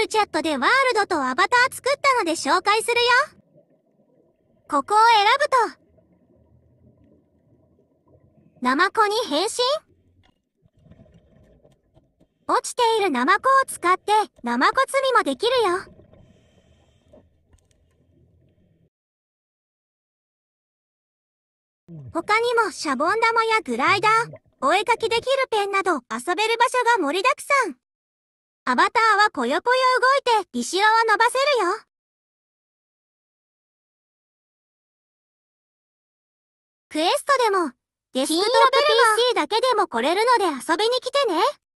ルチャットでワールドとアバター作ったので紹介するよ。ここを選ぶと、ナマコに変身落ちているナマコを使ってナマコ釣りもできるよ。他にもシャボン玉やグライダー、お絵かきできるペンなど遊べる場所が盛りだくさん。アバターはこよこよ動いて、ビシワは伸ばせるよ。クエストでも、デスクトップ PC だけでも来れるので遊びに来てね。